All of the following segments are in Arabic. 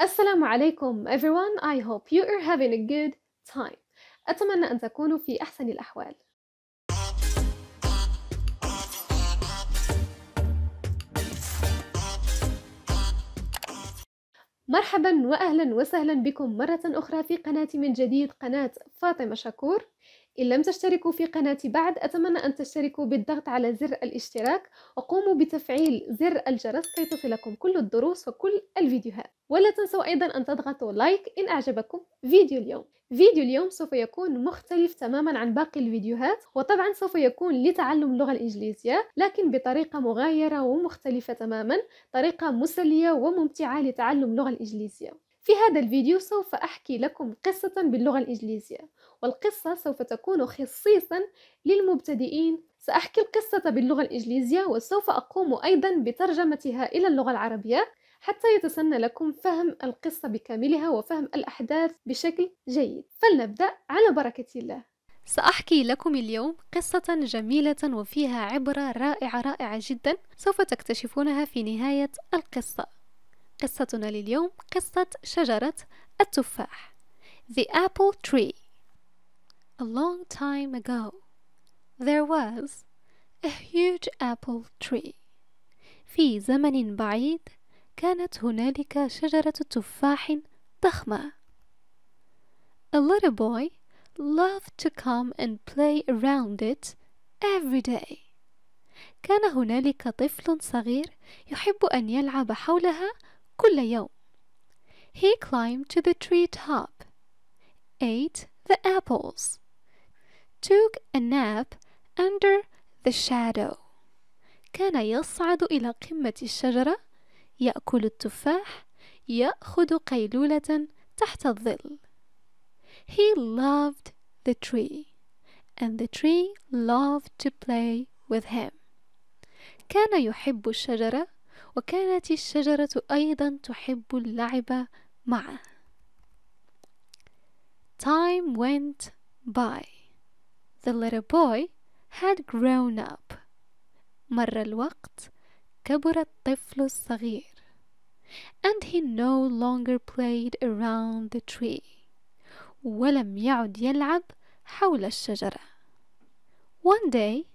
السلام عليكم everyone I hope you are having a good time أتمنى أن تكونوا في أحسن الأحوال مرحبا واهلا وسهلا بكم مره اخرى في قناتي من جديد قناه فاطمه شكور إن لم تشتركوا في قناتي بعد أتمنى أن تشتركوا بالضغط على زر الاشتراك وقوموا بتفعيل زر الجرس كي تصلكم كل الدروس وكل الفيديوهات ولا تنسوا أيضا أن تضغطوا لايك إن أعجبكم فيديو اليوم فيديو اليوم سوف يكون مختلف تماما عن باقي الفيديوهات وطبعا سوف يكون لتعلم اللغة الإنجليزية لكن بطريقة مغايرة ومختلفة تماما طريقة مسلية وممتعة لتعلم اللغة الإنجليزية في هذا الفيديو سوف أحكي لكم قصة باللغة الإنجليزية والقصة سوف تكون خصيصا للمبتدئين سأحكي القصة باللغة الإنجليزية وسوف أقوم أيضا بترجمتها إلى اللغة العربية حتى يتسنى لكم فهم القصة بكاملها وفهم الأحداث بشكل جيد فلنبدأ على بركة الله سأحكي لكم اليوم قصة جميلة وفيها عبرة رائعة رائعة جدا سوف تكتشفونها في نهاية القصة قصتنا لليوم قصة شجرة التفاح The Apple Tree A long time ago, there was a huge apple tree. في زمن بعيد كانت هنالك شجرة تفاح ضخمة. A little boy loved to come and play around it every day. كان هنالك طفل صغير يحب أن يلعب حولها كل يوم. He climbed to the tree top, ate the apples. took a nap under the shadow كان يصعد إلى قمة الشجرة يأكل التفاح يأخذ قيلولة تحت الظل He loved the tree and the tree loved to play with him كان يحب الشجرة وكانت الشجرة أيضا تحب اللعب معه Time went by The little boy had grown up مر الوقت كبر الطفل الصغير and he no longer played around the tree ولم يعد يلعب حول الشجرة One day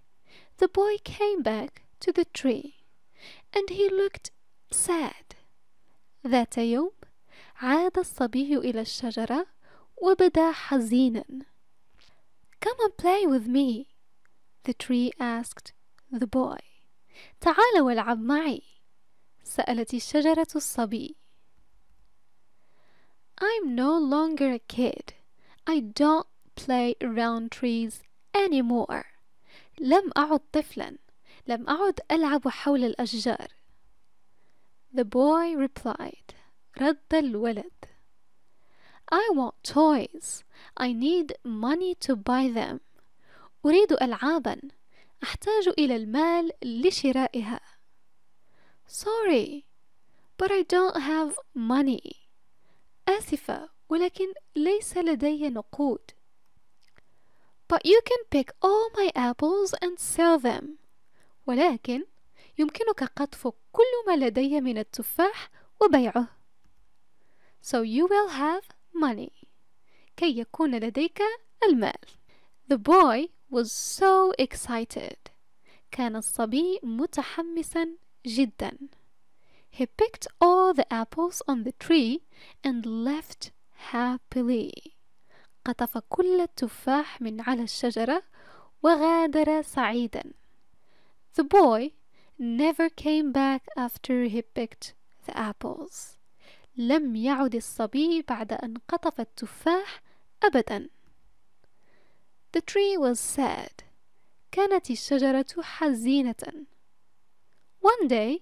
the boy came back to the tree and he looked sad ذات يوم عاد الصبي إلى الشجرة وبدا حزينا Come and play with me The tree asked the boy تعال والعب معي سألت الشجرة الصبي I'm no longer a kid I don't play around trees anymore لم أعد طفلا لم أعد ألعب حول الأشجار The boy replied رد الولد I want toys. I need money to buy them. أريد ألعابا. أحتاج إلى المال لشرائها. Sorry, but I don't have money. آسفة ولكن ليس لدي نقود. But you can pick all my apples and sell them. ولكن يمكنك قطف كل ما لدي من التفاح وبيعه. So you will have money كي يكون لديك المال The boy was so excited كان الصبي متحمسا جدا He picked all the apples on the tree and left happily قطف كل التفاح من على الشجرة وغادر سعيدا The boy never came back after he picked the apples لم يعد الصبي بعد أن قطف التفاح أبدا The tree was sad كانت الشجرة حزينة One day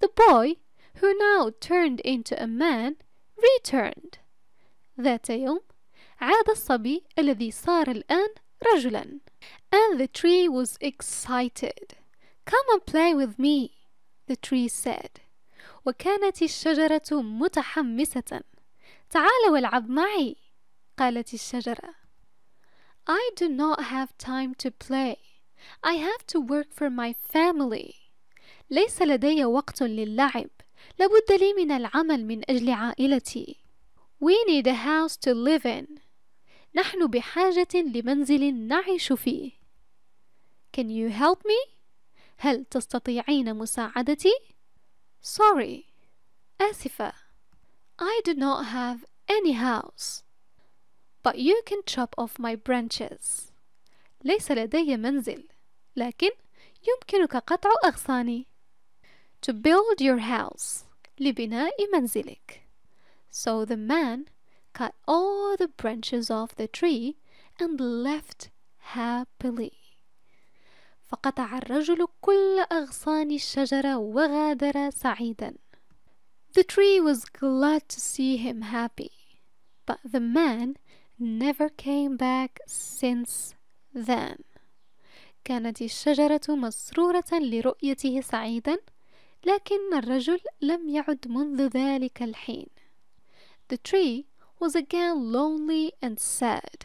the boy who now turned into a man returned ذات يوم عاد الصبي الذي صار الآن رجلا and the tree was excited Come and play with me the tree said وكانت الشجرة متحمسة تعال والعب معي قالت الشجرة I do not have time to play I have to work for my family ليس لدي وقت للعب لابد لي من العمل من أجل عائلتي We need a house to live in نحن بحاجة لمنزل نعيش فيه Can you help me? هل تستطيعين مساعدتي؟ Sorry, Asifa, I do not have any house, but you can chop off my branches. ليس لدي منزل، لكن يمكنك قطع أغصاني. To build your house, لبناء منزلك. So the man cut all the branches off the tree and left happily. فقطع الرجل كل أغصان الشجرة وغادر سعيدا The tree was glad to see him happy but the man never came back since then كانت الشجرة مسرورة لرؤيته سعيدا لكن الرجل لم يعد منذ ذلك الحين The tree was again lonely and sad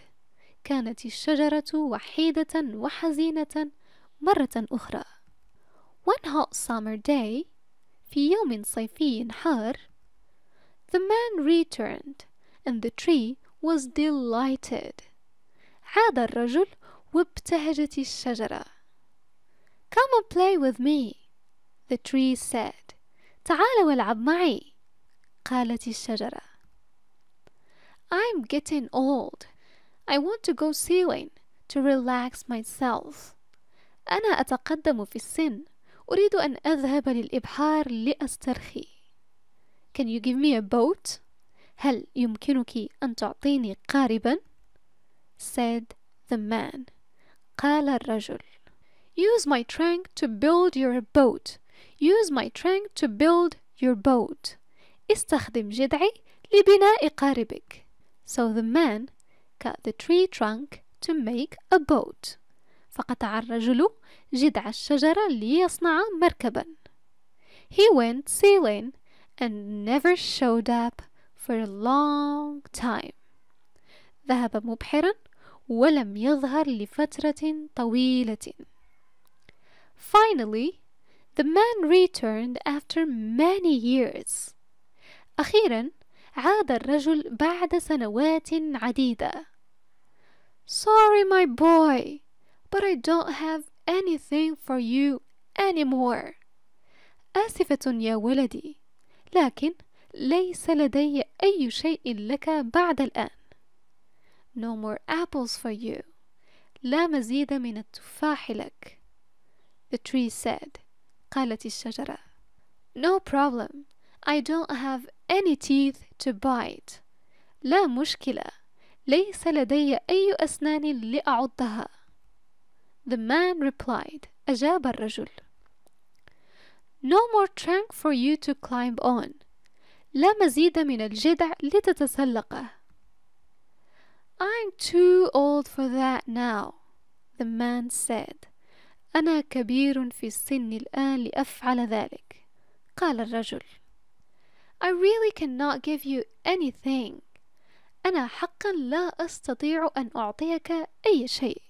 كانت الشجرة وحيدة وحزينة مرة أخرى One hot summer day في يوم صيفي حار The man returned and the tree was delighted عاد الرجل وابتهجت الشجرة Come and play with me The tree said تعال والعب معي قالت الشجرة I'm getting old I want to go sailing to relax myself أنا أتقدم في السن أريد أن أذهب للإبحار لأسترخي Can you give me a boat? هل يمكنك أن تعطيني قاربا؟ said the man قال الرجل Use my trunk to build your boat Use my trunk to build your boat استخدم جذعي لبناء قاربك So the man cut the tree trunk to make a boat فقطع الرجل جذع الشجرة ليصنع مركبا. He went sailing and never showed up for a long time. ذهب مبحرا ولم يظهر لفترة طويلة. Finally, the man returned after many years. أخيرا عاد الرجل بعد سنوات عديدة. Sorry my boy, but I don't have anything for you anymore آسفة يا ولدي لكن ليس لدي أي شيء لك بعد الآن No more apples for you لا مزيد من التفاح لك The tree said قالت الشجرة No problem I don't have any teeth to bite لا مشكلة ليس لدي أي أسنان لأعضها The man replied, أجاب الرجل No more trunk for you to climb on لا مزيد من الجدع لتتسلقه I'm too old for that now The man said أنا كبير في السن الآن لأفعل ذلك قال الرجل I really cannot give you anything أنا حقا لا أستطيع أن أعطيك أي شيء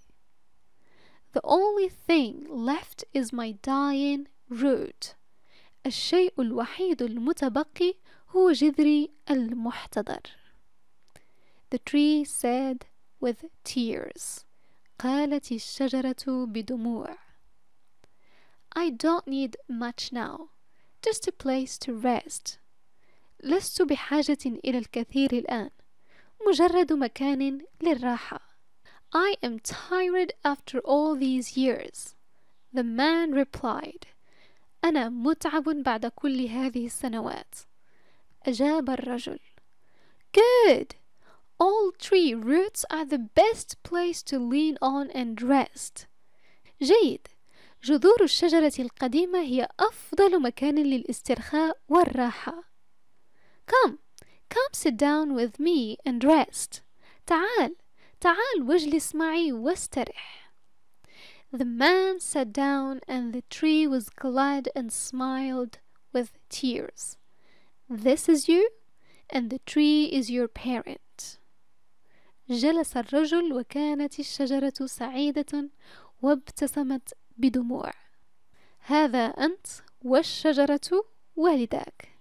The only thing left is my dying root. الشيء الوحيد المتبقي هو جذري المحتضر. The tree said with tears. قالت الشجرة بدموع. I don't need much now. Just a place to rest. لست بحاجة إلى الكثير الآن. مجرد مكان للراحة. I am tired after all these years. The man replied, أنا متعب بعد كل هذه السنوات. أجاب الرجل, Good! All three roots are the best place to lean on and rest. جيد. جذور الشجرة القديمة هي أفضل مكان للاسترخاء والراحة. Come, come sit down with me and rest. تعال, تعال واجلس معي واسترح The man sat down and the tree was glad and smiled with tears. This is you and the tree is your parent. جلس الرجل وكانت الشجرة سعيدة وابتسمت بدموع. هذا أنت والشجرة والداك.